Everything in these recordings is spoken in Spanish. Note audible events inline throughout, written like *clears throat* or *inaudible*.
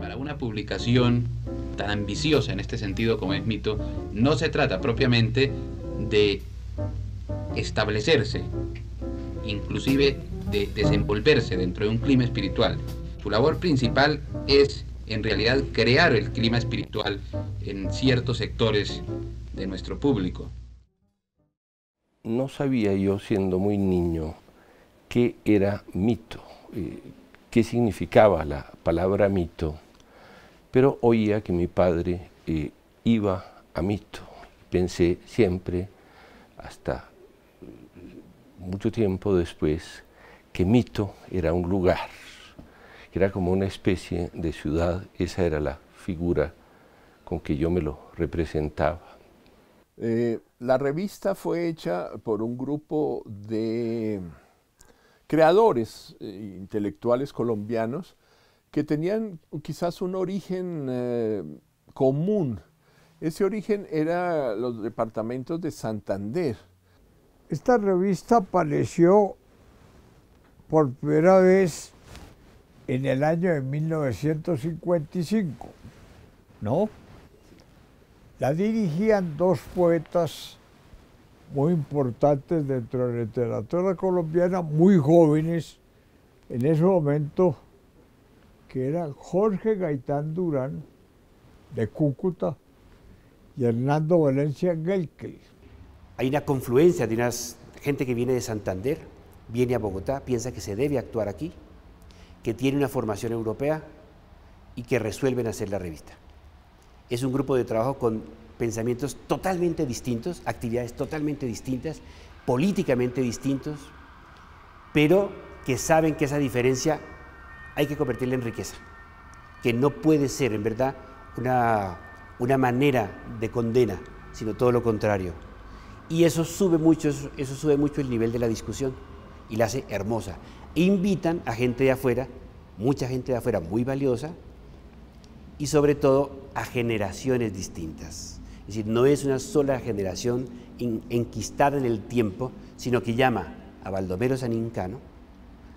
Para una publicación tan ambiciosa en este sentido como es Mito, no se trata propiamente de establecerse, inclusive de desenvolverse dentro de un clima espiritual. Su labor principal es en realidad crear el clima espiritual en ciertos sectores de nuestro público. No sabía yo siendo muy niño qué era mito, eh, qué significaba la palabra mito, pero oía que mi padre eh, iba a mito. Pensé siempre, hasta mucho tiempo después, que mito era un lugar, era como una especie de ciudad, esa era la figura con que yo me lo representaba. Eh, la revista fue hecha por un grupo de creadores eh, intelectuales colombianos que tenían quizás un origen eh, común. Ese origen era los departamentos de Santander. Esta revista apareció por primera vez en el año de 1955, ¿no? La dirigían dos poetas muy importantes dentro de la literatura colombiana, muy jóvenes en ese momento, que eran Jorge Gaitán Durán, de Cúcuta, y Hernando Valencia Gelkel. Hay una confluencia de gente que viene de Santander, viene a Bogotá, piensa que se debe actuar aquí, que tiene una formación europea y que resuelven hacer la revista. Es un grupo de trabajo con pensamientos totalmente distintos, actividades totalmente distintas, políticamente distintos, pero que saben que esa diferencia hay que convertirla en riqueza, que no puede ser en verdad una, manera de condena, sino todo lo contrario. Y eso sube mucho, eso, sube mucho el nivel de la discusión y la hace hermosa. invitan a gente de afuera, mucha gente de afuera muy valiosa, y sobre todo a generaciones distintas. Es decir, no es una sola generación enquistada en el tiempo, sino que llama a Baldomero Sanincano,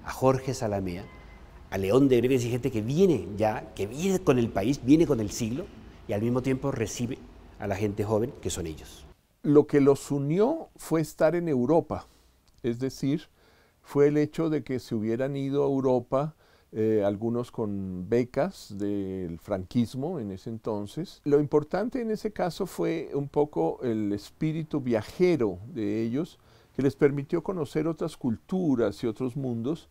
a Jorge Salamea, a León de Greves y gente que viene ya, que viene con el país, viene con el siglo y al mismo tiempo recibe a la gente joven que son ellos. Lo que los unió fue estar en Europa, es decir, fue el hecho de que se hubieran ido a Europa eh, algunos con becas del franquismo en ese entonces. Lo importante en ese caso fue un poco el espíritu viajero de ellos, que les permitió conocer otras culturas y otros mundos.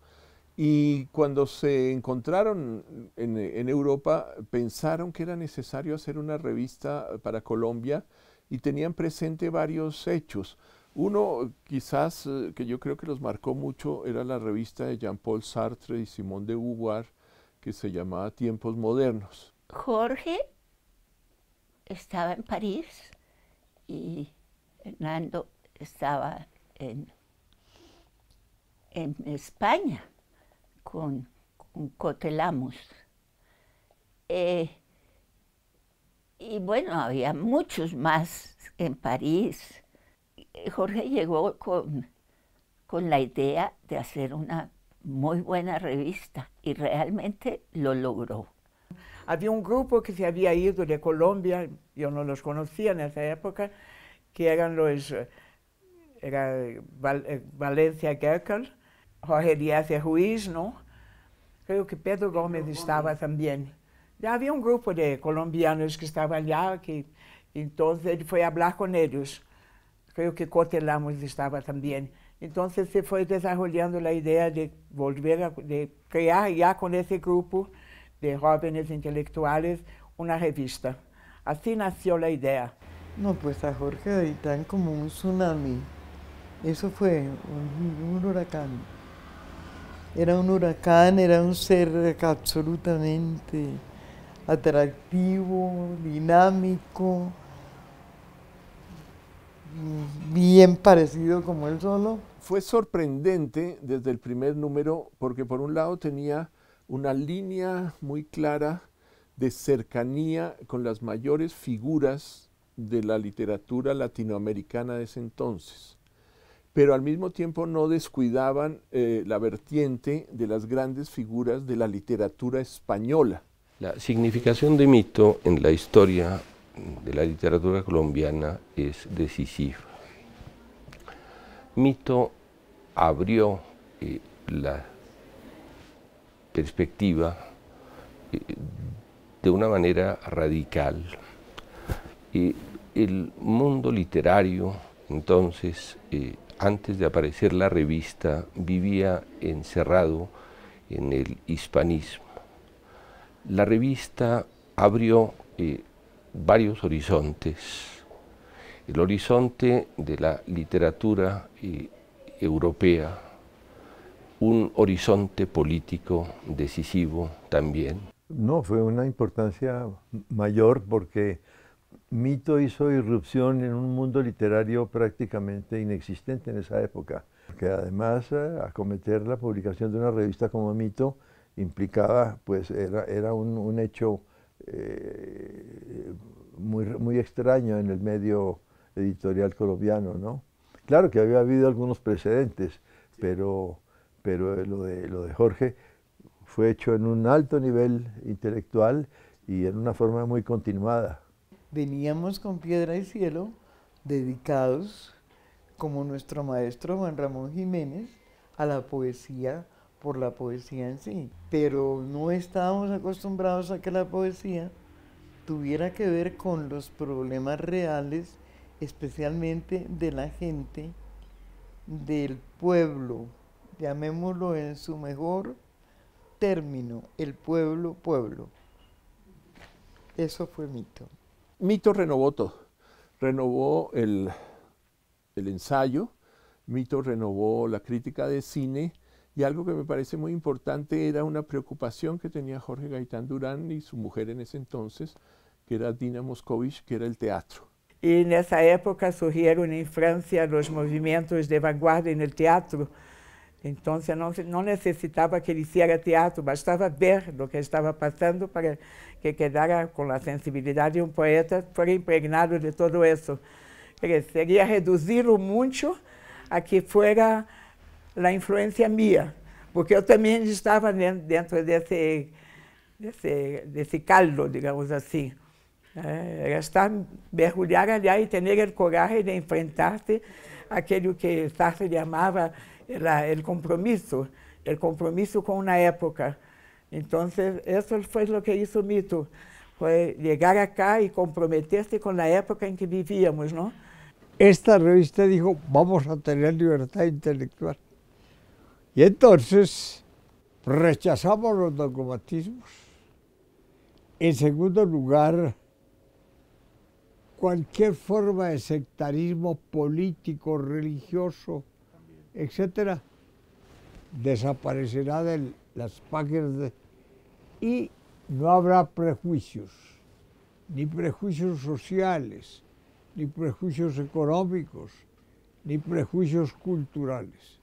Y cuando se encontraron en, en Europa, pensaron que era necesario hacer una revista para Colombia y tenían presente varios hechos. Uno, quizás, eh, que yo creo que los marcó mucho, era la revista de Jean-Paul Sartre y Simón de Beauvoir, que se llamaba Tiempos Modernos. Jorge estaba en París y Hernando estaba en, España con, Cotelamos. Eh, y bueno, había muchos más en París eh, Jorge llegó con, la idea de hacer una muy buena revista y realmente lo logró. Había un grupo que se había ido de Colombia, yo no los conocía en esa época, que eran los eh, era eh, Valencia Gerkel, Jorge Díaz de Ruiz, ¿no? Creo que Pedro Gómez estaba también. Ya había un grupo de colombianos que estaban allá, que entonces él fue a hablar con ellos creo que Cotelamos estaba también. Entonces se fue desarrollando la idea de volver a de crear ya con ese grupo de jóvenes intelectuales una revista. Así nació la idea. No, pues a Jorge Gaitán como un tsunami. Eso fue un huracán. Era un huracán, era un ser absolutamente atractivo, dinámico, bien parecido como el solo. Fue sorprendente desde el primer número porque por un lado tenía una línea muy clara de cercanía con las mayores figuras de la literatura latinoamericana de ese entonces, pero al mismo tiempo no descuidaban eh, la vertiente de las grandes figuras de la literatura española. La significación de mito en la historia de la literatura colombiana es decisiva. Mito abrió eh, la perspectiva eh, de una manera radical. el mundo literario, entonces, eh, antes de aparecer la revista, vivía encerrado en el hispanismo. La revista abrió varios horizontes. El horizonte de la literatura eh, europea, un horizonte político decisivo también. No, fue una importancia mayor porque Mito hizo irrupción en un mundo literario prácticamente inexistente en esa época. que además eh, acometer la publicación de una revista como Mito implicaba, pues era, un, un hecho eh, muy, extraño en el medio editorial colombiano, ¿no? Claro que había habido algunos precedentes, pero, pero lo, de, lo de Jorge fue hecho en un alto nivel intelectual y en una forma muy continuada. Veníamos con Piedra y Cielo dedicados, como nuestro maestro Juan Ramón Jiménez, a la poesía por la poesía en sí. Pero no estábamos acostumbrados a que la poesía tuviera que ver con los problemas reales, especialmente de la gente, del pueblo, llamémoslo en su mejor término, el pueblo, pueblo. Eso fue mito. Mito renovó todo. Renovó el, el ensayo, Mito renovó la crítica de cine, y algo que me parece muy importante era una preocupación que tenía Jorge Gaitán Durán y su mujer en ese entonces, que era Dina Moscovich, que era el teatro. Y en esa época surgieron en Francia los movimientos de vanguardia en el teatro. Entonces no, necesitaba que él hiciera teatro, bastaba ver lo que estaba pasando para que quedara con la sensibilidad de un poeta, fuera impregnado de todo eso. Sería reducirlo mucho a que fuera la influencia mía, porque yo también estaba dentro de ese caldo, digamos así. Eh, estar mergulhar allá y tener el coraje de enfrentarte a aquello que Sartre llamaba el compromiso, el compromiso con una época. Entonces, eso fue lo que hizo Mito, fue llegar acá y comprometerse con la época en que vivíamos, ¿no? Esta revista dijo, vamos a tener libertad intelectual. Y entonces rechazamos los dogmatismos. En segundo lugar, cualquier forma de sectarismo político, religioso, etcétera, desaparecerá de las páginas y no habrá prejuicios, ni prejuicios sociales, ni prejuicios económicos, ni prejuicios culturales.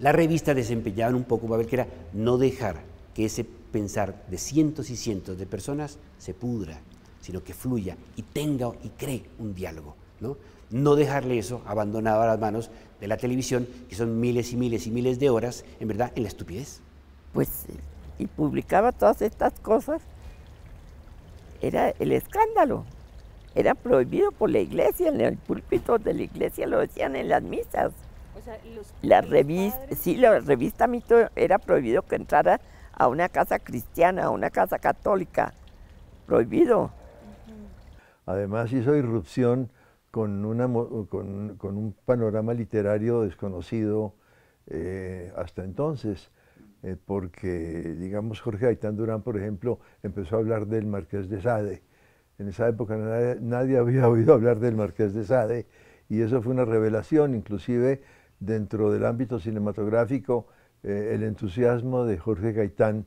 La revista desempeñaba un poco a ver, que era no dejar que ese pensar de cientos y cientos de personas se pudra, sino que fluya y tenga y cree un diálogo. ¿no? no dejarle eso abandonado a las manos de la televisión, que son miles y miles y miles de horas, en verdad, en la estupidez. Pues, y publicaba todas estas cosas, era el escándalo. Era prohibido por la iglesia, en el púlpito de la iglesia lo decían en las misas la revista, sí, la revista Mito era prohibido que entrara a una casa cristiana, a una casa católica, prohibido. Además hizo irrupción con, una, un panorama literario desconocido eh, hasta entonces, eh, porque, digamos, Jorge Aitán Durán, por ejemplo, empezó a hablar del Marqués de Sade. En esa época nadie había oído hablar del Marqués de Sade y eso fue una revelación, inclusive dentro del ámbito cinematográfico eh, el entusiasmo de Jorge Gaitán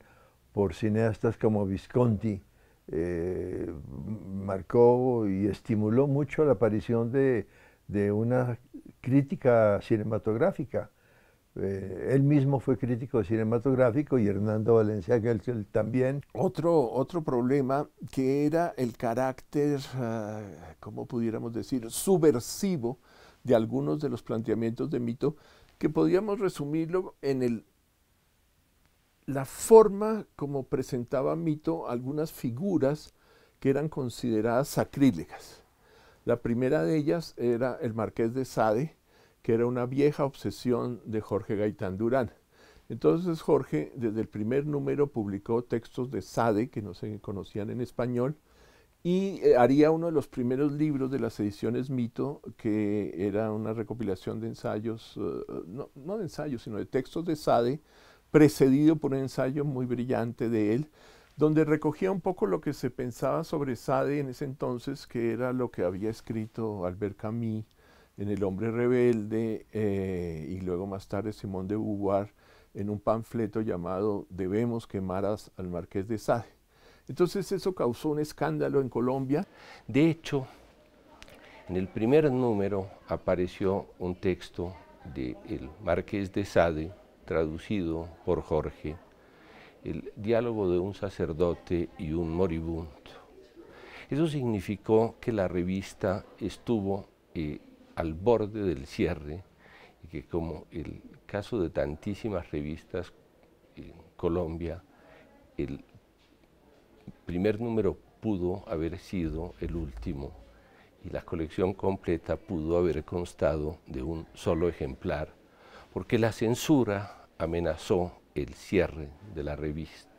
por cineastas como Visconti eh, marcó y estimuló mucho la aparición de, una crítica cinematográfica. Eh, él mismo fue crítico cinematográfico y Hernando Valencia Geltel también. Otro, otro problema que era el carácter, ah, como pudiéramos decir, subversivo de algunos de los planteamientos de mito que podíamos resumirlo en la forma como presentaba mito algunas figuras que eran consideradas sacrílegas. La primera de ellas era el marqués de Sade, que era una vieja obsesión de Jorge Gaitán Durán. Entonces Jorge desde el primer número publicó textos de Sade que no se conocían en español y eh, haría uno de los primeros libros de las ediciones Mito, que era una recopilación de ensayos, eh, no, de ensayos, sino de textos de Sade, precedido por un ensayo muy brillante de él, donde recogía un poco lo que se pensaba sobre Sade en ese entonces, que era lo que había escrito Albert Camus en El hombre rebelde eh, y luego más tarde Simón de Beauvoir en un panfleto llamado Debemos quemar al marqués de Sade. Entonces eso causó un escándalo en Colombia. De hecho, en el primer número apareció un texto del Marqués de Sade, traducido por Jorge, el diálogo de un sacerdote y un moribundo. Eso significó que la revista estuvo eh, al borde del cierre y que como el caso de tantísimas revistas en Colombia, el primer número pudo haber sido el último y la colección completa pudo haber constado de un solo ejemplar, porque la censura amenazó el cierre de la revista.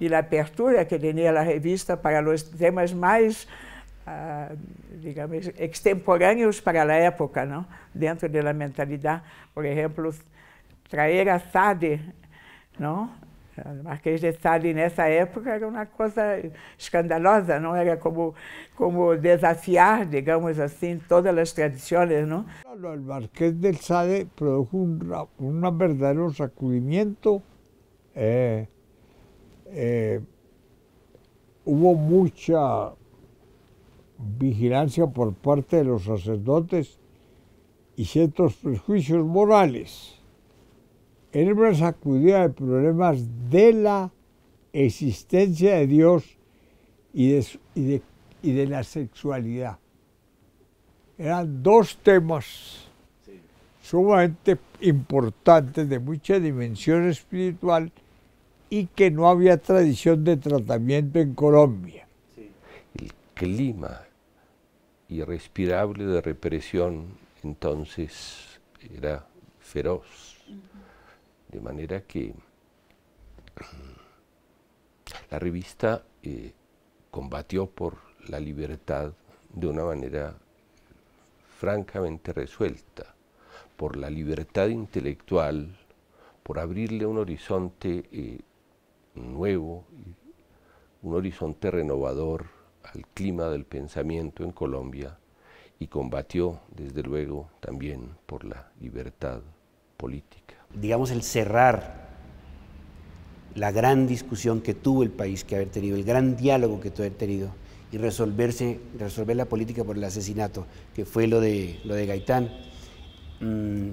Y la apertura que tenía la revista para los temas más ah, digamos, extemporáneos para la época, ¿no? dentro de la mentalidad, Por ejemplo, traer a Sade, ¿no? El Marqués del Sade, esa época, era una cosa escandalosa, era como, como desafiar, digamos así, todas las tradiciones. El Marqués del Sade produjo un verdadero sacudimiento. Eh, eh, hubo mucha vigilancia por parte de los sacerdotes y ciertos prejuicios morales una sacudida de problemas de la existencia de Dios y de, la sexualidad. Eran dos temas sumamente importantes de mucha dimensión espiritual y que no había tradición de tratamiento en Colombia. El clima irrespirable de represión entonces era feroz. De manera que *clears throat* la revista eh, combatió por la libertad de una manera francamente resuelta, por la libertad intelectual, por abrirle un horizonte eh, nuevo, un horizonte renovador al clima del pensamiento en Colombia y combatió, desde luego, también por la libertad política digamos, el cerrar la gran discusión que tuvo el país que haber tenido, el gran diálogo que tuvo haber tenido y resolverse, resolver la política por el asesinato, que fue lo de, lo de Gaitán, mm,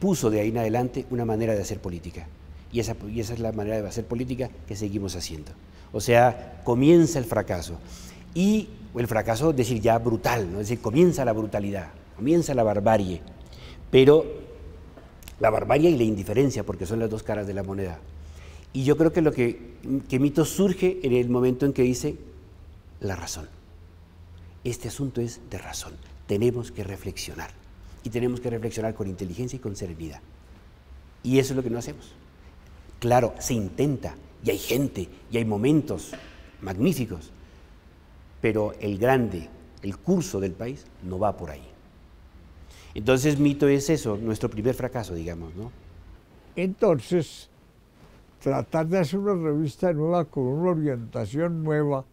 puso de ahí en adelante una manera de hacer política. Y esa, esa es la manera de hacer política que seguimos haciendo. O sea, comienza el fracaso. Y el fracaso, decir, ya brutal, ¿no? decir, comienza la brutalidad, comienza la barbarie. Pero la barbarie y la indiferencia, porque son las dos caras de la moneda. Y yo creo que lo que, mito surge en el momento en que dice la razón. Este asunto es de razón. Tenemos que reflexionar. Y tenemos que reflexionar con inteligencia y con serenidad. Y eso es lo que no hacemos. Claro, se intenta, y hay gente, y hay momentos magníficos, pero el grande, el curso del país no va por ahí. Entonces, mito es eso, nuestro primer fracaso, digamos, ¿no? Entonces, tratar de hacer una revista nueva con una orientación nueva,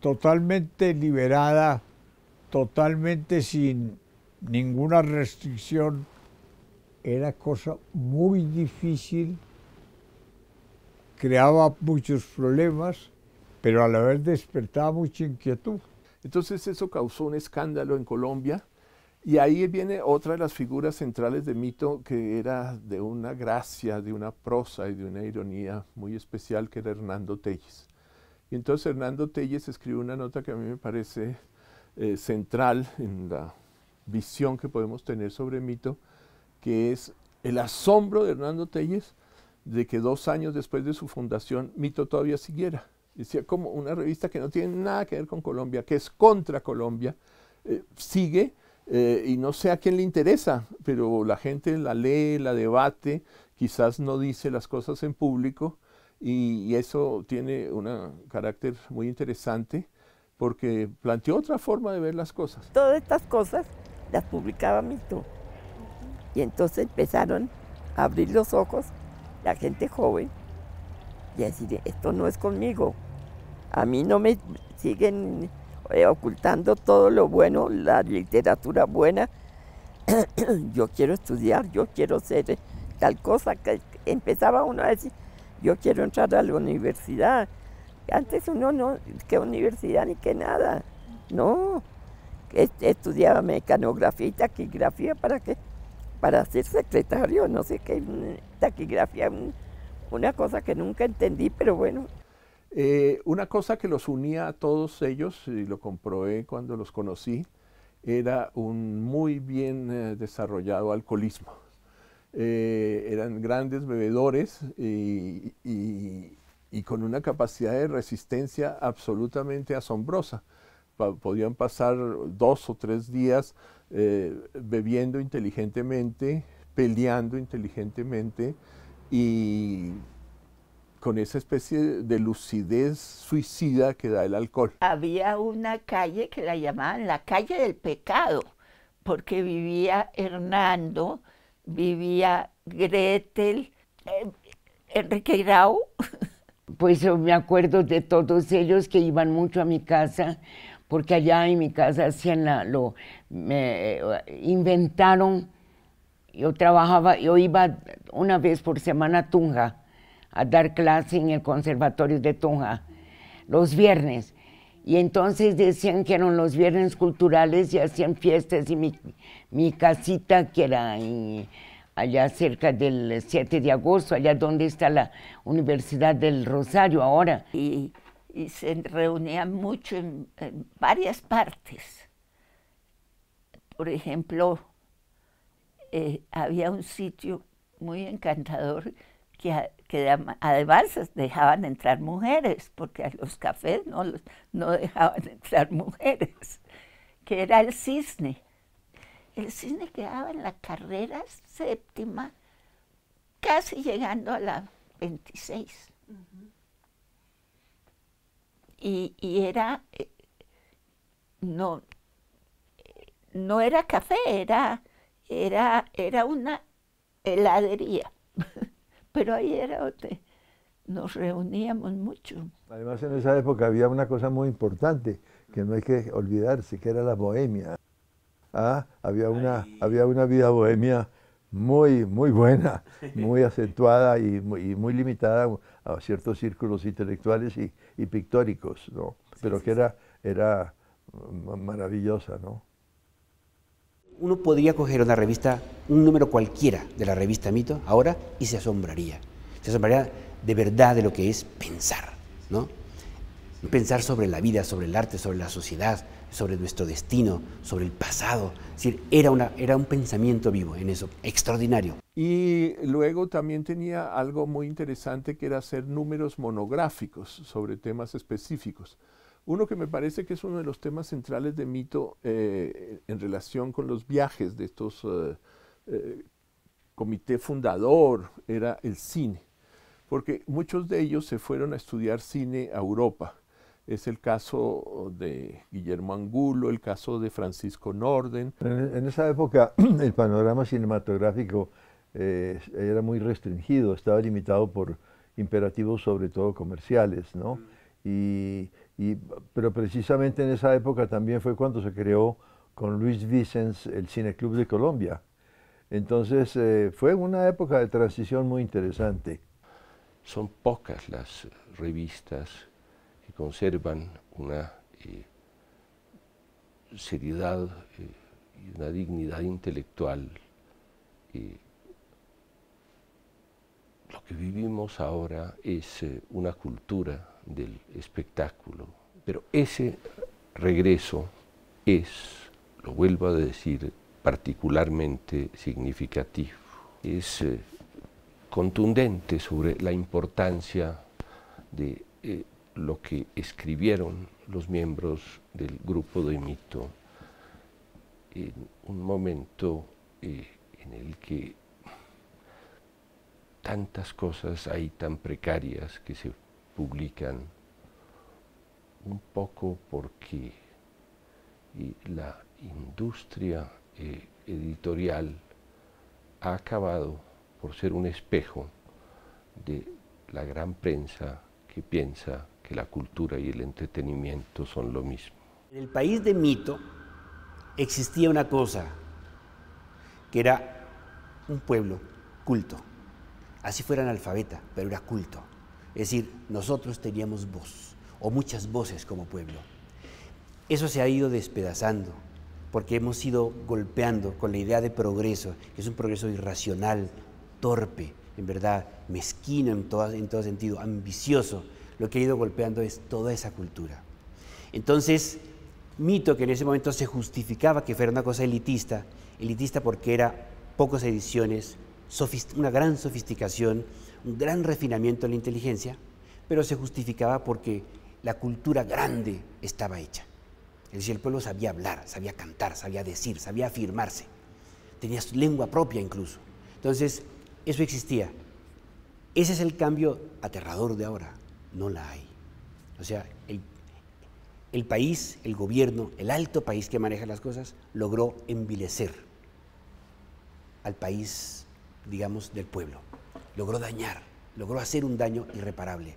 totalmente liberada, totalmente sin ninguna restricción, era cosa muy difícil, creaba muchos problemas, pero a la vez despertaba mucha inquietud. Entonces eso causó un escándalo en Colombia y ahí viene otra de las figuras centrales de mito que era de una gracia, de una prosa y de una ironía muy especial, que era Hernando Telles. Y entonces Hernando Telles escribió una nota que a mí me parece eh, central en la visión que podemos tener sobre mito, que es el asombro de Hernando Telles de que dos años después de su fundación, Mito todavía siguiera. Decía, como una revista que no tiene nada que ver con Colombia, que es contra Colombia, eh, sigue eh, y no sé a quién le interesa, pero la gente la lee, la debate, quizás no dice las cosas en público y, eso tiene un carácter muy interesante porque planteó otra forma de ver las cosas. Todas estas cosas las publicaba Mito y entonces empezaron a abrir los ojos la gente joven y a decir, esto no es conmigo, a mí no me siguen eh, ocultando todo lo bueno, la literatura buena. *clears throat* yo quiero estudiar, yo quiero ser eh, tal cosa que empezaba uno a decir, yo quiero entrar a la universidad. Antes uno no, que universidad ni que nada. No, estudiaba mecanografía y taquigrafía para qué? Para ser secretario, no sé qué, taquigrafía, una cosa que nunca entendí, pero bueno, eh, una cosa que los unía a todos ellos, y lo comprobé cuando los conocí, era un muy bien eh, desarrollado alcoholismo. Eh, eran grandes bebedores y, con una capacidad de resistencia absolutamente asombrosa. podían pasar dos o tres días bebiendo inteligentemente, peleando inteligentemente y con esa especie de lucidez suicida que da el alcohol. Había una calle que la llamaban la calle del pecado, porque vivía Hernando, vivía Gretel, eh, Enrique Grau *laughs* Pues yo me acuerdo de todos ellos que iban mucho a mi casa, porque allá en mi casa hacían lo, eh, inventaron, yo trabajaba, yo iba una vez por semana a Tunja, a dar clase en el Conservatorio de Tunja los viernes. Y entonces decían que eran los viernes culturales y hacían fiestas y mi, mi casita que era allá cerca del 7 de agosto, allá donde está la Universidad del Rosario ahora. Y, se reunían mucho en, varias partes. Por ejemplo, eh, había un sitio muy encantador que, que además dejaban entrar mujeres, porque a los cafés no, no dejaban *laughs* entrar mujeres, que era el cisne. El cisne quedaba en la carrera séptima, casi llegando a la 26. y, era, eh, no, no era café, era, era, era una heladería. *laughs* pero ahí era donde nos reuníamos mucho. Además, en esa época había una cosa muy importante que no hay que olvidarse, que era la bohemia. Ah, había, una, había una vida bohemia muy, muy buena, *laughs* muy acentuada y muy, limitada a ciertos círculos intelectuales y, pictóricos, ¿no? pero que era, era maravillosa, ¿no? Uno podría coger una revista, un número cualquiera de la revista Mito ahora y se asombraría. Se asombraría de verdad de lo que es pensar, ¿no? Pensar sobre la vida, sobre el arte, sobre la sociedad, sobre nuestro destino, sobre el pasado. Es decir, era un pensamiento vivo en eso, extraordinario. Y luego también tenía algo muy interesante que era hacer números monográficos sobre temas específicos. Uno que me parece que es uno de los temas centrales de mito eh, en relación con los viajes de estos eh, eh, comité fundador era el cine, porque muchos de ellos se fueron a estudiar cine a Europa. Es el caso de Guillermo Angulo, el caso de Francisco Norden. En, esa época *clears throat* el panorama cinematográfico era muy restringido, estaba limitado por imperativos sobre todo comerciales, ¿no? Mm. Y, pero precisamente en esa época también fue cuando se creó con Luis Vicens el Cine Club de Colombia. Entonces eh, fue una época de transición muy interesante. Son pocas las revistas que conservan una eh, seriedad eh, y una dignidad intelectual. lo que vivimos ahora es una cultura del espectáculo. Pero ese regreso es, lo vuelvo a decir, particularmente significativo. Es eh, contundente sobre la importancia de eh, lo que escribieron los miembros del grupo de mito en un momento eh, en el que tantas cosas hay tan precarias que se publican un poco porque la industria eh, editorial ha acabado por ser un espejo de la gran prensa que piensa que la cultura y el entretenimiento son lo mismo. En el país de mito existía una cosa, que era un pueblo culto. Así fuera analfabeta, pero era culto. Es decir, nosotros teníamos voz, o muchas voces como pueblo. Eso se ha ido despedazando, porque hemos ido golpeando con la idea de progreso, que es un progreso irracional, torpe, en verdad, mezquino en todo, en todo sentido, ambicioso. Lo que ha ido golpeando es toda esa cultura. Entonces, mito que en ese momento se justificaba que fuera una cosa elitista, elitista porque era pocas ediciones, una gran sofisticación un gran refinamiento en la inteligencia, pero se justificaba porque la cultura grande estaba hecha. Es decir, el pueblo sabía hablar, sabía cantar, sabía decir, sabía afirmarse, tenía su lengua propia incluso. Entonces, eso existía. Ese es el cambio aterrador de ahora. No la hay. O sea, el, el país, el gobierno, el alto país que maneja las cosas, logró envilecer al país, digamos, del pueblo logró dañar, logró hacer un daño irreparable.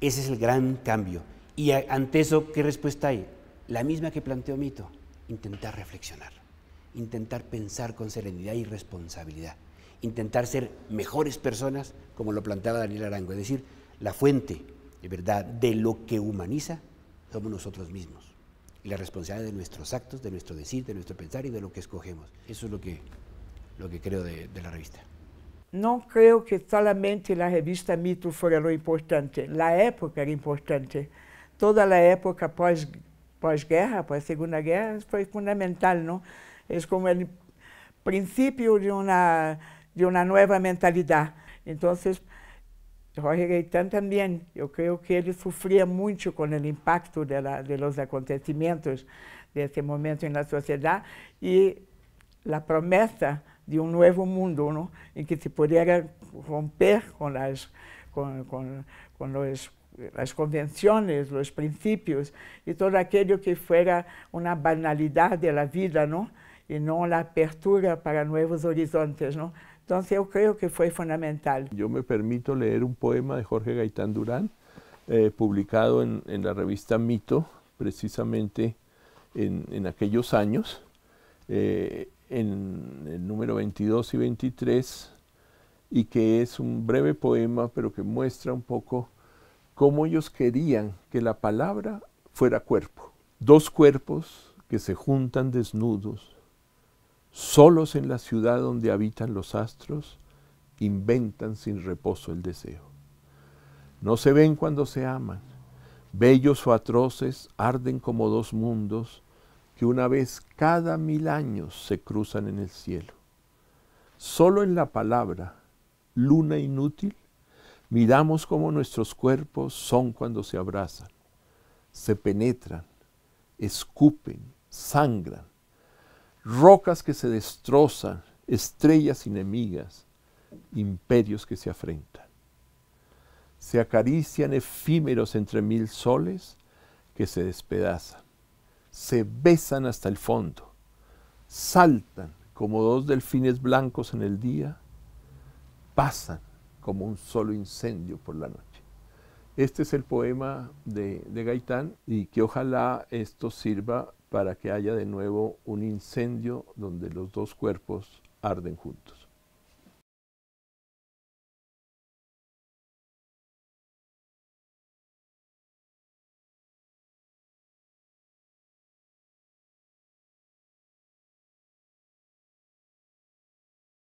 Ese es el gran cambio. Y ante eso, ¿qué respuesta hay? La misma que planteó Mito, intentar reflexionar, intentar pensar con serenidad y responsabilidad, intentar ser mejores personas, como lo planteaba Daniel Arango, es decir, la fuente de verdad de lo que humaniza somos nosotros mismos y la responsabilidad de nuestros actos, de nuestro decir, de nuestro pensar y de lo que escogemos. Eso es lo que, lo que creo de la revista. Não creio que somente a revista Mito fora importante. Na época era importante. Toda a época pós pós-guerra, pós-segunda guerra, foi fundamental, não? É como o princípio de uma de uma nova mentalidade. Então, Jorge Gaitán também, eu creio que ele sofria muito com o impacto dos de los acontecimentos desse momento na sociedade e a promessa de un nuevo mundo, ¿no? En que se pudiera romper con las, con, con, las convenciones, los principios y todo aquello que fuera una banalidad de la vida, ¿no? Y no la apertura para nuevos horizontes, ¿no? Entonces yo creo que fue fundamental. Yo me permito leer un poema de Jorge Gaitán Durán, eh, publicado en, en, la revista Mito, precisamente en, en aquellos años eh, en el número 22 y 23, y que es un breve poema, pero que muestra un poco cómo ellos querían que la palabra fuera cuerpo. Dos cuerpos que se juntan desnudos, solos en la ciudad donde habitan los astros, inventan sin reposo el deseo. No se ven cuando se aman, bellos o atroces, arden como dos mundos, que una vez cada mil años se cruzan en el cielo. Solo en la palabra luna inútil miramos cómo nuestros cuerpos son cuando se abrazan, se penetran, escupen, sangran, rocas que se destrozan, estrellas enemigas, imperios que se afrentan. Se acarician efímeros entre mil soles que se despedazan se besan hasta el fondo, saltan como dos delfines blancos en el día, pasan como un solo incendio por la noche. Este es el poema de, de, Gaitán y que ojalá esto sirva para que haya de nuevo un incendio donde los dos cuerpos arden juntos.